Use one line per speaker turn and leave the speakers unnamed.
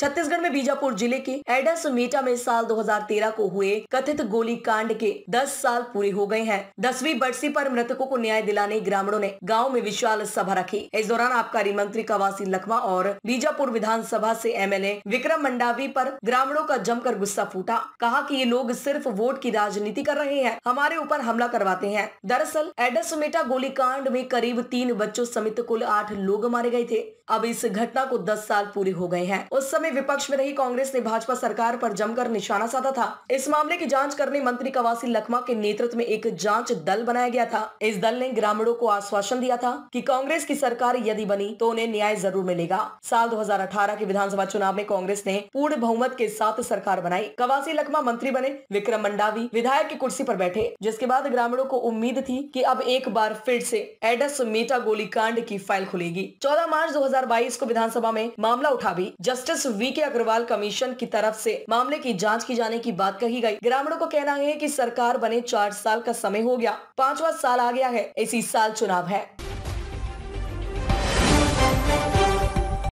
छत्तीसगढ़ में बीजापुर जिले के एडस मेटा में साल 2013 को हुए कथित गोलीकांड के 10 साल पूरे हो गए हैं दसवीं बरसी पर मृतकों को न्याय दिलाने ग्रामीणों ने गांव में विशाल सभा रखी इस दौरान आबकारी मंत्री कवासी लखमा और बीजापुर विधानसभा से एमएलए विक्रम मंडावी पर ग्रामीणों का जमकर गुस्सा फूटा कहा कि ये लोग सिर्फ वोट की राजनीति कर रहे हैं हमारे ऊपर हमला करवाते हैं दरअसल एडस मेटा गोलीकांड में करीब तीन बच्चों समेत कुल आठ लोग मारे गए थे अब इस घटना को दस साल पूरे हो गए हैं उस समय विपक्ष में रही कांग्रेस ने भाजपा सरकार पर जमकर निशाना साधा था इस मामले की जांच करने मंत्री कवासी लखमा के नेतृत्व में एक जांच दल बनाया गया था इस दल ने ग्रामीणों को आश्वासन दिया था कि कांग्रेस की सरकार यदि बनी तो उन्हें न्याय जरूर मिलेगा साल 2018 के विधानसभा चुनाव में कांग्रेस ने पूर्ण बहुमत के साथ सरकार बनाई कवासी लखमा मंत्री बने विक्रम मंडावी विधायक की कुर्सी आरोप बैठे जिसके बाद ग्रामीणों को उम्मीद थी की अब एक बार फिर ऐसी एडस मेटा गोली कांड की फाइल खुलेगी चौदह मार्च दो को विधानसभा में मामला उठा भी जस्टिस वी के अग्रवाल कमीशन की तरफ से मामले की जांच की जाने की बात कही गई ग्रामीणों को कहना है कि सरकार बने चार साल का समय हो गया पांचवा साल आ गया है इसी साल चुनाव है